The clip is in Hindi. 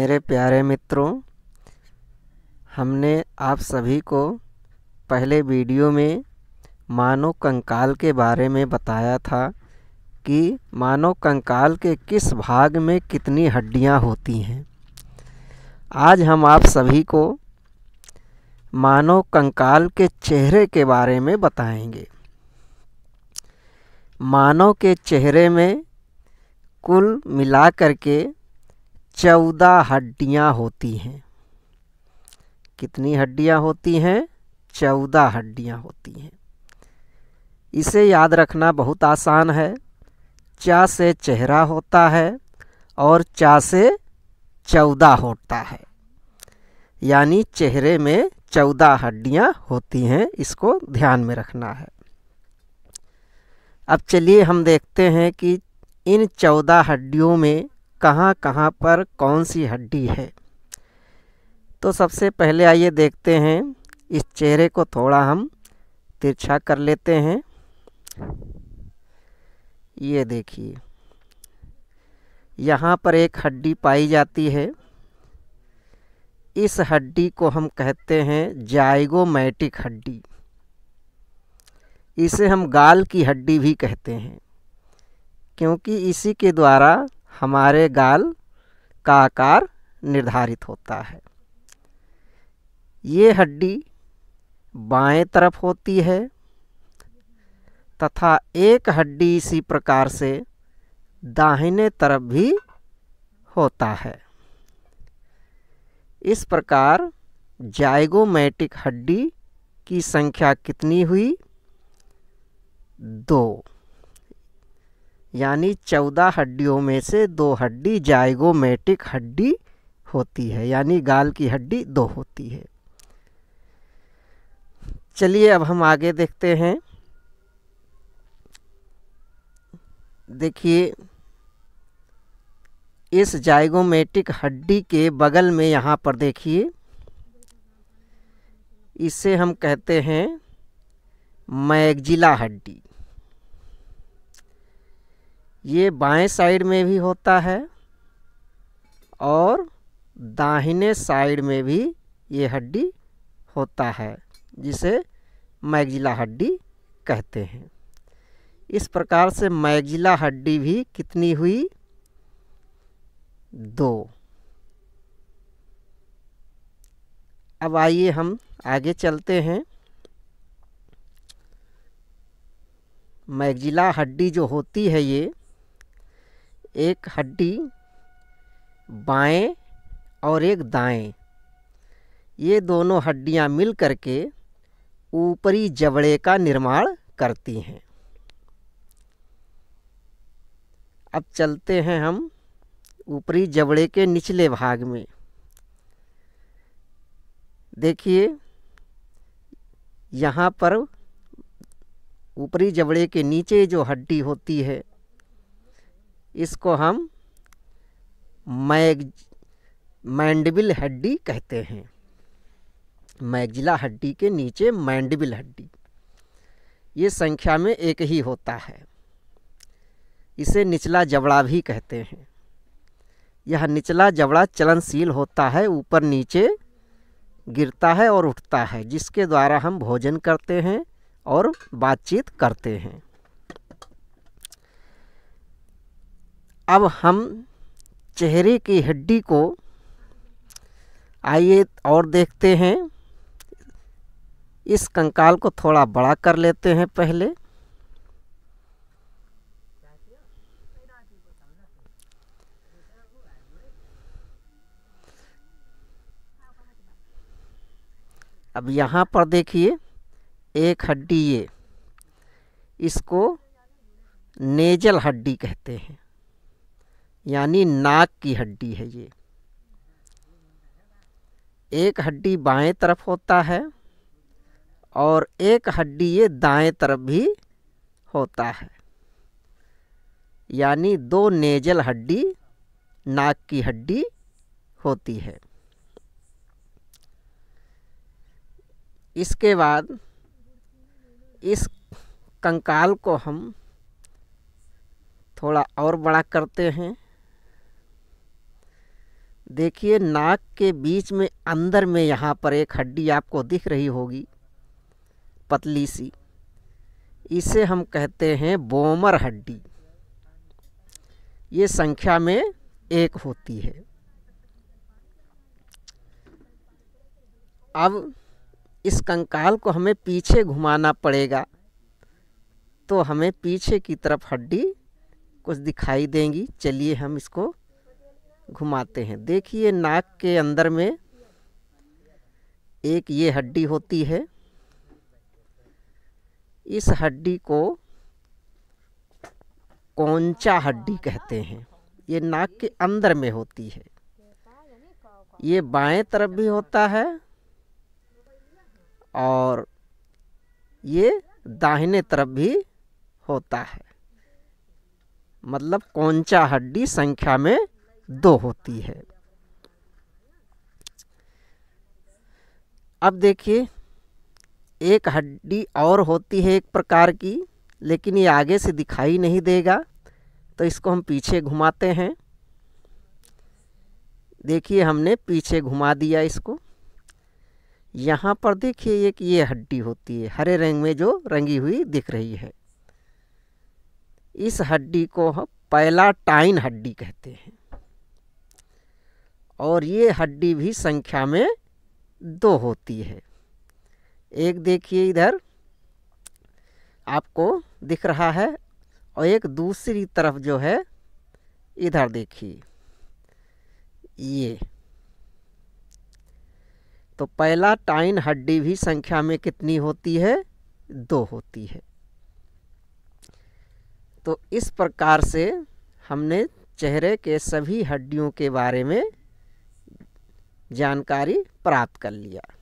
मेरे प्यारे मित्रों हमने आप सभी को पहले वीडियो में मानव कंकाल के बारे में बताया था कि मानव कंकाल के किस भाग में कितनी हड्डियां होती हैं आज हम आप सभी को मानव कंकाल के चेहरे के बारे में बताएंगे मानव के चेहरे में कुल मिलाकर के चौदह हड्डियाँ होती हैं कितनी हड्डियाँ होती हैं चौदह हड्डियाँ होती हैं इसे याद रखना बहुत आसान है चा से चेहरा होता है और चा से चौदह होता है यानी चेहरे में चौदह हड्डियाँ होती हैं इसको ध्यान में रखना है अब चलिए हम देखते हैं कि इन चौदह हड्डियों में कहाँ कहाँ पर कौन सी हड्डी है तो सबसे पहले आइए देखते हैं इस चेहरे को थोड़ा हम तिरछा कर लेते हैं ये देखिए यहाँ पर एक हड्डी पाई जाती है इस हड्डी को हम कहते हैं जाइगोमैटिक हड्डी इसे हम गाल की हड्डी भी कहते हैं क्योंकि इसी के द्वारा हमारे गाल का आकार निर्धारित होता है ये हड्डी बाएं तरफ होती है तथा एक हड्डी इसी प्रकार से दाहिने तरफ भी होता है इस प्रकार जाइगोमेटिक हड्डी की संख्या कितनी हुई दो यानी चौदह हड्डियों में से दो हड्डी जाइगोमेटिक हड्डी होती है यानी गाल की हड्डी दो होती है चलिए अब हम आगे देखते हैं देखिए इस जाइगोमेटिक हड्डी के बगल में यहाँ पर देखिए इसे हम कहते हैं मैगजिला हड्डी ये बाएं साइड में भी होता है और दाहिने साइड में भी ये हड्डी होता है जिसे मैगजिला हड्डी कहते हैं इस प्रकार से मैगजिला हड्डी भी कितनी हुई दो अब आइए हम आगे चलते हैं मैगजिला हड्डी जो होती है ये एक हड्डी बाएं और एक दाएं ये दोनों हड्डियां मिल करके ऊपरी जबड़े का निर्माण करती हैं अब चलते हैं हम ऊपरी जबड़े के निचले भाग में देखिए यहाँ पर ऊपरी जबड़े के नीचे जो हड्डी होती है इसको हम मैग मैंडबिल हड्डी कहते हैं मैगजिला हड्डी के नीचे मैंडबिल हड्डी ये संख्या में एक ही होता है इसे निचला जबड़ा भी कहते हैं यह निचला जबड़ा चलनशील होता है ऊपर नीचे गिरता है और उठता है जिसके द्वारा हम भोजन करते हैं और बातचीत करते हैं अब हम चेहरे की हड्डी को आइए और देखते हैं इस कंकाल को थोड़ा बड़ा कर लेते हैं पहले अब यहाँ पर देखिए एक हड्डी ये इसको नेजल हड्डी कहते हैं यानी नाक की हड्डी है ये एक हड्डी बाएं तरफ होता है और एक हड्डी ये दाएं तरफ भी होता है यानी दो नेजल हड्डी नाक की हड्डी होती है इसके बाद इस कंकाल को हम थोड़ा और बड़ा करते हैं देखिए नाक के बीच में अंदर में यहाँ पर एक हड्डी आपको दिख रही होगी पतली सी इसे हम कहते हैं बोमर हड्डी ये संख्या में एक होती है अब इस कंकाल को हमें पीछे घुमाना पड़ेगा तो हमें पीछे की तरफ हड्डी कुछ दिखाई देंगी चलिए हम इसको घुमाते हैं देखिए नाक के अंदर में एक ये हड्डी होती है इस हड्डी को कौनचा हड्डी कहते हैं ये नाक के अंदर में होती है ये बाएं तरफ भी होता है और ये दाहिने तरफ भी होता है मतलब कौनचा हड्डी संख्या में दो होती है अब देखिए एक हड्डी और होती है एक प्रकार की लेकिन ये आगे से दिखाई नहीं देगा तो इसको हम पीछे घुमाते हैं देखिए हमने पीछे घुमा दिया इसको यहाँ पर देखिए एक ये हड्डी होती है हरे रंग में जो रंगी हुई दिख रही है इस हड्डी को हम पैलाटाइन हड्डी कहते हैं और ये हड्डी भी संख्या में दो होती है एक देखिए इधर आपको दिख रहा है और एक दूसरी तरफ जो है इधर देखिए ये तो पहला टाइन हड्डी भी संख्या में कितनी होती है दो होती है तो इस प्रकार से हमने चेहरे के सभी हड्डियों के बारे में जानकारी प्राप्त कर लिया